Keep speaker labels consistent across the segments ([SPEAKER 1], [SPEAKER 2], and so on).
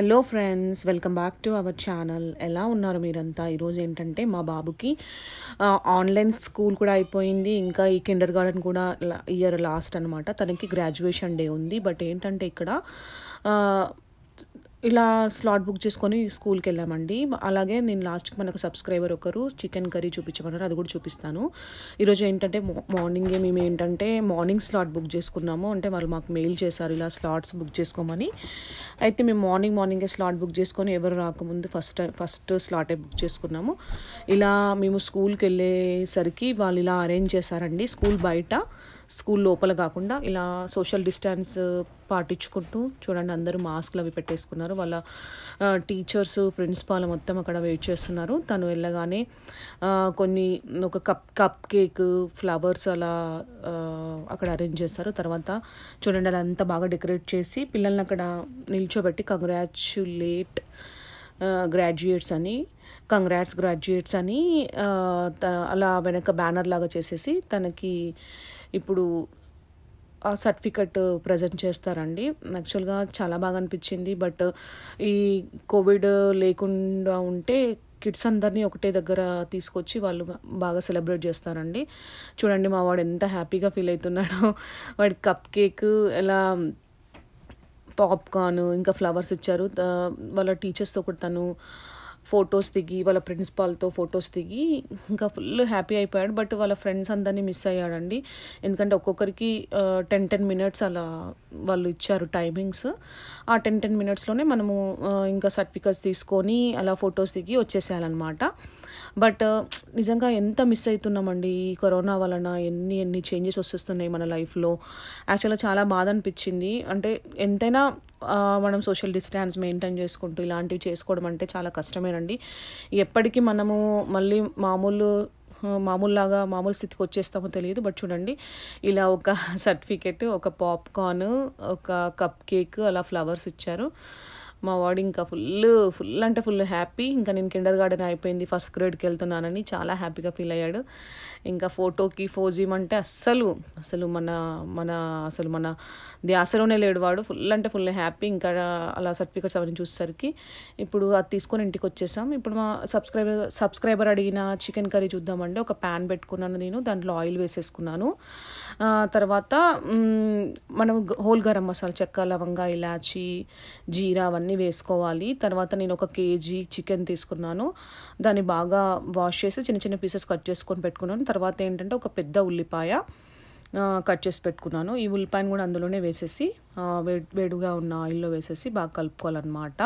[SPEAKER 1] hello friends welcome back to our channel ఎలా ఉన్నారు మీరంతా ఈరోజు ఏంటంటే మా బాబుకి ఆన్లైన్ స్కూల్ కూడా అయిపోయింది ఇంకా ఈ కిండర్ గార్డెన్ కూడా ఇయర్ లాస్ట్ అనమాట తనకి గ్రాడ్యుయేషన్ డే ఉంది బట్ ఏంటంటే ఇక్కడ ఇలా స్లాట్ బుక్ చేసుకొని స్కూల్కి వెళ్ళామండి అలాగే నేను లాస్ట్కి మనకు సబ్స్క్రైబర్ ఒకరు చికెన్ కర్రీ చూపించమన్నారు అది కూడా చూపిస్తాను ఈరోజు ఏంటంటే మార్నింగే మేము ఏంటంటే మార్నింగ్ స్లాట్ బుక్ చేసుకున్నాము అంటే వాళ్ళు మాకు మెయిల్ చేశారు ఇలా స్లాట్స్ బుక్ చేసుకోమని అయితే మేము మార్నింగ్ మార్నింగే స్లాట్ బుక్ చేసుకొని ఎవరు రాకముందు ఫస్ట్ ఫస్ట్ స్లాటే బుక్ చేసుకున్నాము ఇలా మేము స్కూల్కి వెళ్ళేసరికి వాళ్ళు ఇలా అరేంజ్ చేశారండి స్కూల్ బయట స్కూల్ లోపల కాకుండా ఇలా సోషల్ డిస్టెన్స్ uh, పాటించుకుంటూ చూడండి అందరూ మాస్క్లు అవి పెట్టేసుకున్నారు వాళ్ళ uh, టీచర్స్ ప్రిన్సిపాల్ మొత్తం అక్కడ వెయిట్ చేస్తున్నారు తను వెళ్ళగానే uh, కొన్ని ఒక కప్ కప్ కేక్ ఫ్లవర్స్ అలా అక్కడ అరేంజ్ చేస్తారు తర్వాత చూడండి అదంతా బాగా డెకరేట్ చేసి పిల్లల్ని అక్కడ నిల్చోబెట్టి కంగ్రాచులేట్ గ్రాడ్యుయేట్స్ అని కంగ్రాట్స్ గ్రాడ్యుయేట్స్ అని అలా వెనక బ్యానర్ లాగా చేసేసి తనకి ఇప్పుడు ఆ సర్టిఫికెట్ ప్రజెంట్ చేస్తారండి యాక్చువల్గా చాలా బాగా అనిపించింది బట్ ఈ కోవిడ్ లేకుండా ఉంటే కిడ్స్ అందరినీ ఒకటే దగ్గర తీసుకొచ్చి వాళ్ళు బాగా సెలబ్రేట్ చేస్తారండి చూడండి మా వాడు ఎంత హ్యాపీగా ఫీల్ అవుతున్నాడో వాడి కప్ కేక్ ఎలా పాప్కార్న్ ఇంకా ఫ్లవర్స్ ఇచ్చారు వాళ్ళ టీచర్స్తో కూడా తను ఫొటోస్ దిగి వాళ్ళ ప్రిన్సిపాల్తో ఫొటోస్ దిగి ఇంకా ఫుల్ హ్యాపీ అయిపోయాడు బట్ వాళ్ళ ఫ్రెండ్స్ అందరినీ మిస్ అయ్యాడండి ఎందుకంటే ఒక్కొక్కరికి టెన్ టెన్ మినిట్స్ అలా వాళ్ళు ఇచ్చారు టైమింగ్స్ ఆ టెన్ టెన్ మినిట్స్లోనే మనము ఇంకా సర్టిఫికెట్స్ తీసుకొని అలా ఫొటోస్ దిగి వచ్చేసేయాలన్నమాట బట్ నిజంగా ఎంత మిస్ అవుతున్నామండి ఈ కరోనా వలన ఎన్ని ఎన్ని చేంజెస్ వస్తున్నాయి మన లైఫ్లో యాక్చువల్గా చాలా బాధ అనిపించింది అంటే ఎంతైనా మనం సోషల్ డిస్టెన్స్ మెయింటైన్ చేసుకుంటూ ఇలాంటివి చేసుకోవడం అంటే చాలా కష్టమేనండి ఎప్పటికీ మనము మళ్ళీ మామూలు మామూలులాగా మామూలు స్థితికి వచ్చేస్తామో తెలియదు బట్ చూడండి ఇలా ఒక సర్టిఫికెట్ ఒక పాప్కార్న్ ఒక కప్ కేక్ అలా ఫ్లవర్స్ ఇచ్చారు మా వాడు ఇంకా ఫుల్ ఫుల్ అంటే ఫుల్ హ్యాపీ ఇంకా నేను కిండర్ గార్డెన్ అయిపోయింది ఫస్ట్ గ్రేడ్కి వెళ్తున్నానని చాలా హ్యాపీగా ఫీల్ అయ్యాడు ఇంకా ఫోటోకి ఫోజీమ్ అంటే అస్సలు అసలు మన మన అసలు మన ధ్యాసలోనే లేడు వాడు ఫుల్ అంటే ఫుల్ హ్యాపీ ఇంకా అలా సర్టిఫికెట్స్ అవన్నీ చూసేసరికి ఇప్పుడు అది తీసుకొని ఇంటికి వచ్చేసాం ఇప్పుడు మా సబ్స్క్రైబర్ సబ్స్క్రైబర్ అడిగిన చికెన్ కర్రీ చూద్దామండి ఒక ప్యాన్ పెట్టుకున్నాను నేను దాంట్లో ఆయిల్ వేసేసుకున్నాను తర్వాత మనం హోల్ గరం మసాలా చెక్క లవంగా ఇలాచి జీరా అవన్నీ వేసుకోవాలి తర్వాత నేను ఒక కేజీ చికెన్ తీసుకున్నాను దాన్ని బాగా వాష్ చేసి చిన్న చిన్న పీసెస్ కట్ చేసుకొని పెట్టుకున్నాను తర్వాత ఏంటంటే ఒక పెద్ద ఉల్లిపాయ కట్ చేసి పెట్టుకున్నాను ఈ ఉల్లిపాయను కూడా అందులోనే వేసేసి వేడిగా ఉన్న ఆయిల్లో వేసేసి బాగా కలుపుకోవాలన్నమాట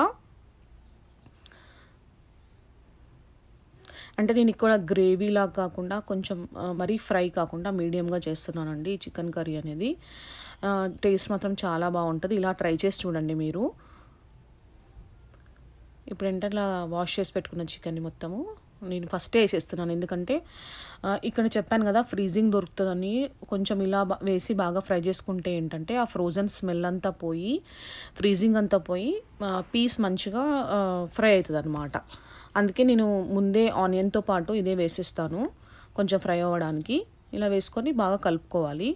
[SPEAKER 1] అంటే నేను ఇక్కడ గ్రేవీలా కాకుండా కొంచెం మరీ ఫ్రై కాకుండా మీడియంగా చేస్తున్నానండి చికెన్ కర్రీ అనేది టేస్ట్ మాత్రం చాలా బాగుంటుంది ఇలా ట్రై చేసి చూడండి మీరు ఇప్పుడు ఏంటంటే వాష్ చేసి పెట్టుకున్న చికెన్ని మొత్తము నేను ఫస్టే వేసేస్తున్నాను ఎందుకంటే ఇక్కడ చెప్పాను కదా ఫ్రీజింగ్ దొరుకుతుందని కొంచెం ఇలా వేసి బాగా ఫ్రై చేసుకుంటే ఏంటంటే ఆ ఫ్రోజన్ స్మెల్ అంతా పోయి ఫ్రీజింగ్ అంతా పోయి పీస్ మంచిగా ఫ్రై అవుతుంది అందుకే నేను ముందే ఆనియన్తో పాటు ఇదే వేసేస్తాను కొంచెం ఫ్రై అవ్వడానికి ఇలా వేసుకొని బాగా కలుపుకోవాలి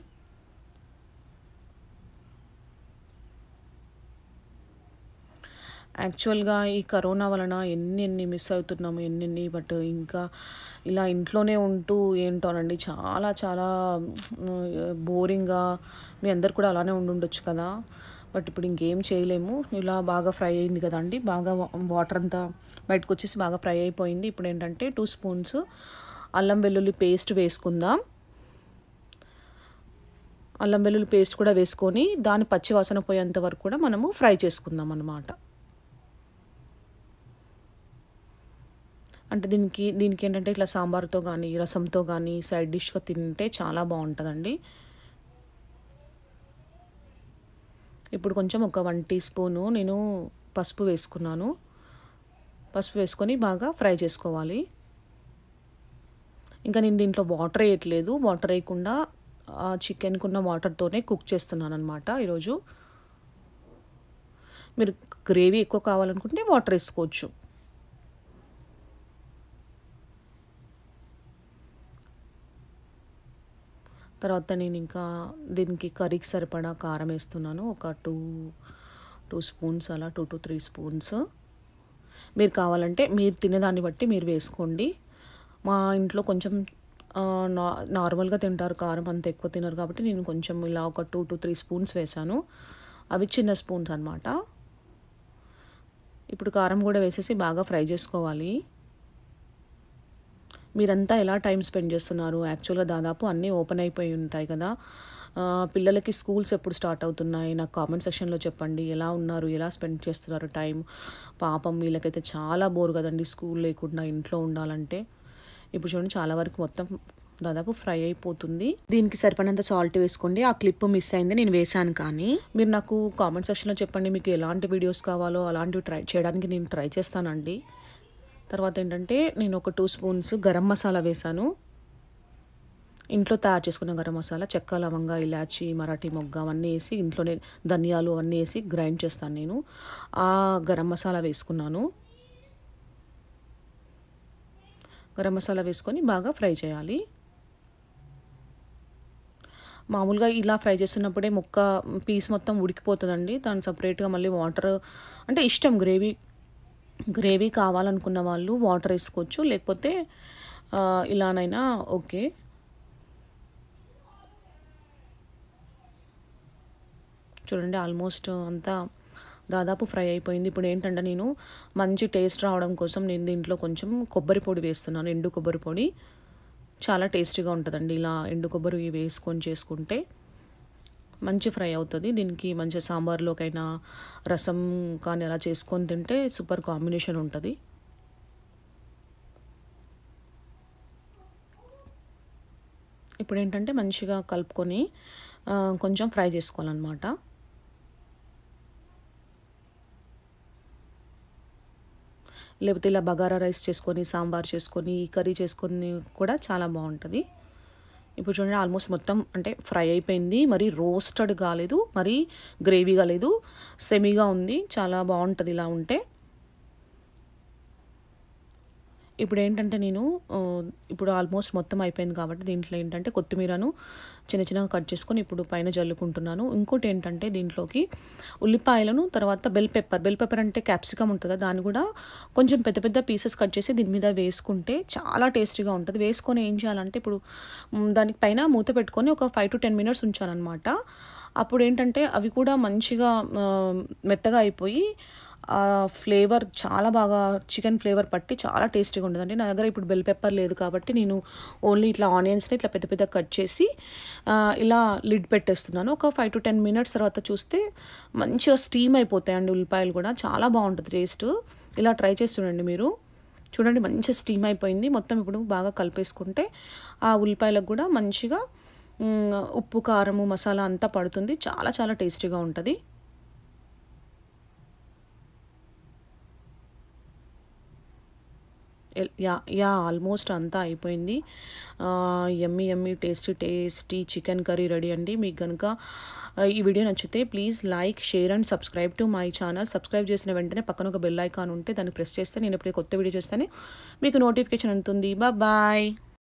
[SPEAKER 1] యాక్చువల్గా ఈ కరోనా వలన ఎన్ని ఎన్ని మిస్ అవుతున్నాము ఎన్నెన్ని బట్ ఇంకా ఇలా ఇంట్లోనే ఉంటూ ఏంటోనండి చాలా చాలా బోరింగ్గా మీ అందరు కూడా అలానే ఉండుండొచ్చు కదా బట్ ఇప్పుడు ఇంకేం చేయలేము ఇలా బాగా ఫ్రై అయింది కదండి బాగా వాటర్ అంతా బయటకు వచ్చేసి బాగా ఫ్రై అయిపోయింది ఇప్పుడు ఏంటంటే టూ స్పూన్స్ అల్లం వెల్లుల్లి పేస్ట్ వేసుకుందాం అల్లం వెల్లుల్లి పేస్ట్ కూడా వేసుకొని దాని పచ్చివాసన పోయేంత వరకు కూడా మనము ఫ్రై చేసుకుందాం అన్నమాట అంటే దీనికి దీనికి ఏంటంటే ఇట్లా సాంబార్తో కానీ రసంతో కానీ సైడ్ డిష్గా తింటే చాలా బాగుంటుందండి ఇప్పుడు కొంచెం ఒక వన్ టీ స్పూను నేను పసుపు వేసుకున్నాను పసుపు వేసుకొని బాగా ఫ్రై చేసుకోవాలి ఇంకా నేను దీంట్లో వాటర్ వేయట్లేదు వాటర్ వేయకుండా చికెన్కి ఉన్న వాటర్తోనే కుక్ చేస్తున్నాను అనమాట ఈరోజు మీరు గ్రేవీ ఎక్కువ కావాలనుకుంటే వాటర్ వేసుకోవచ్చు తర్వాత నేను ఇంకా దీనికి కర్రీకి సరిపడా కారం వేస్తున్నాను ఒక టూ టూ స్పూన్స్ అలా టూ టు త్రీ స్పూన్స్ మీరు కావాలంటే మీరు తినేదాన్ని బట్టి మీరు వేసుకోండి మా ఇంట్లో కొంచెం నార్మల్గా తింటారు కారం అంత ఎక్కువ తినరు కాబట్టి నేను కొంచెం ఇలా ఒక టూ టు త్రీ స్పూన్స్ వేశాను అవి చిన్న స్పూన్స్ అనమాట ఇప్పుడు కారం కూడా వేసేసి బాగా ఫ్రై చేసుకోవాలి మీరంతా ఎలా టైం స్పెండ్ చేస్తున్నారు యాక్చువల్గా దాదాపు అన్నీ ఓపెన్ అయిపోయి ఉంటాయి కదా పిల్లలకి స్కూల్స్ ఎప్పుడు స్టార్ట్ అవుతున్నాయి నాకు కామెంట్ సెక్షన్లో చెప్పండి ఎలా ఉన్నారు ఎలా స్పెండ్ చేస్తున్నారు టైం పాపం వీళ్ళకైతే చాలా బోర్ కదండి స్కూల్ లేకుండా ఇంట్లో ఉండాలంటే ఇప్పుడు చూడండి చాలా వరకు మొత్తం దాదాపు ఫ్రై అయిపోతుంది దీనికి సరిపడినంత సాల్ట్ వేసుకోండి ఆ క్లిప్ మిస్ అయింది నేను వేశాను కానీ మీరు నాకు కామెంట్ సెక్షన్లో చెప్పండి మీకు ఎలాంటి వీడియోస్ కావాలో అలాంటివి ట్రై చేయడానికి నేను ట్రై చేస్తానండి తర్వాత ఏంటంటే నేను ఒక టూ స్పూన్స్ గరం మసాలా వేశాను ఇంట్లో తయారు చేసుకున్న గరం మసాలా చెక్క లవంగ ఇలాచి మరాఠీ మొగ్గ అవన్నీ వేసి ఇంట్లోనే ధనియాలు అవన్నీ వేసి గ్రైండ్ చేస్తాను నేను ఆ గరం మసాలా వేసుకున్నాను గరం మసాలా వేసుకొని బాగా ఫ్రై చేయాలి మామూలుగా ఇలా ఫ్రై చేస్తున్నప్పుడే ముక్క పీస్ మొత్తం ఉడికిపోతుందండి దాన్ని సపరేట్గా మళ్ళీ వాటర్ అంటే ఇష్టం గ్రేవీ గ్రేవీ కావాలనుకున్న వాళ్ళు వాటర్ వేసుకోవచ్చు లేకపోతే ఇలానైనా ఓకే చూడండి ఆల్మోస్ట్ అంతా దాదాపు ఫ్రై అయిపోయింది ఇప్పుడు ఏంటంటే నేను మంచి టేస్ట్ రావడం కోసం నేను దీంట్లో కొంచెం కొబ్బరి పొడి వేస్తున్నాను ఎండు కొబ్బరి పొడి చాలా టేస్టీగా ఉంటుందండి ఇలా ఎండు కొబ్బరి వేసుకొని చేసుకుంటే మంచి ఫ్రై అవుతుంది దీనికి మంచి సాంబార్లోకైనా రసం కానీ అలా చేసుకొని తింటే సూపర్ కాంబినేషన్ ఉంటుంది ఇప్పుడు ఏంటంటే మంచిగా కలుపుకొని కొంచెం ఫ్రై చేసుకోవాలన్నమాట లేకపోతే ఇలా బగారా రైస్ చేసుకొని సాంబార్ చేసుకొని కర్రీ చేసుకొని కూడా చాలా బాగుంటుంది ఇప్పుడు చూడండి ఆల్మోస్ట్ మొత్తం అంటే ఫ్రై అయిపోయింది మరి రోస్టెడ్ కాలేదు మరి గ్రేవీ కాలేదు సెమీగా ఉంది చాలా బాగుంటుంది ఇలా ఉంటే ఇప్పుడు ఏంటంటే నేను ఇప్పుడు ఆల్మోస్ట్ మొత్తం అయిపోయింది కాబట్టి దీంట్లో ఏంటంటే కొత్తిమీరను చిన్న చిన్నగా కట్ చేసుకొని ఇప్పుడు పైన జల్లుకుంటున్నాను ఇంకోటి ఏంటంటే దీంట్లోకి ఉల్లిపాయలను తర్వాత బెల్ పెప్పర్ బెల్ పెప్పర్ అంటే క్యాప్సికమ్ ఉంటుంది కదా దాన్ని కూడా కొంచెం పెద్ద పెద్ద పీసెస్ కట్ చేసి దీని మీద వేసుకుంటే చాలా టేస్టీగా ఉంటుంది వేసుకొని ఏం చేయాలంటే ఇప్పుడు దానికి పైన మూత పెట్టుకొని ఒక ఫైవ్ టు టెన్ మినిట్స్ ఉంచాలన్నమాట అప్పుడు ఏంటంటే అవి కూడా మంచిగా మెత్తగా అయిపోయి ఫ్లేవర్ చాలా బాగా చికెన్ ఫ్లేవర్ పట్టి చాలా టేస్టీగా ఉంటుందండి నా దగ్గర ఇప్పుడు బెల్ పెప్పర్ లేదు కాబట్టి నేను ఓన్లీ ఇట్లా ఆనియన్స్ని ఇట్లా పెద్ద పెద్ద కట్ చేసి ఇలా లిడ్ పెట్టేస్తున్నాను ఒక ఫైవ్ టు టెన్ మినిట్స్ తర్వాత చూస్తే మంచిగా స్టీమ్ అయిపోతాయండి ఉల్లిపాయలు కూడా చాలా బాగుంటుంది టేస్ట్ ఇలా ట్రై చేసి చూడండి మీరు చూడండి మంచిగా స్టీమ్ అయిపోయింది మొత్తం ఇప్పుడు బాగా కలిపేసుకుంటే ఆ ఉల్లిపాయలకు కూడా మంచిగా ఉప్పు కారము మసాలా అంతా పడుతుంది చాలా చాలా టేస్టీగా ఉంటుంది యా యా ఆల్మోస్ట్ అంతా అయిపోయింది yummy yummy tasty tasty chicken curry ready అండి మీకు కనుక ఈ వీడియో నచ్చితే please like share and subscribe to my channel subscribe చేసిన వెంటనే పక్కన ఒక బెల్ ఐకాన్ ఉంటే దాన్ని ప్రెస్ చేస్తే నేను ఇప్పుడు కొత్త వీడియో చేస్తాను మీకు నోటిఫికేషన్ అందుతుంది బాయ్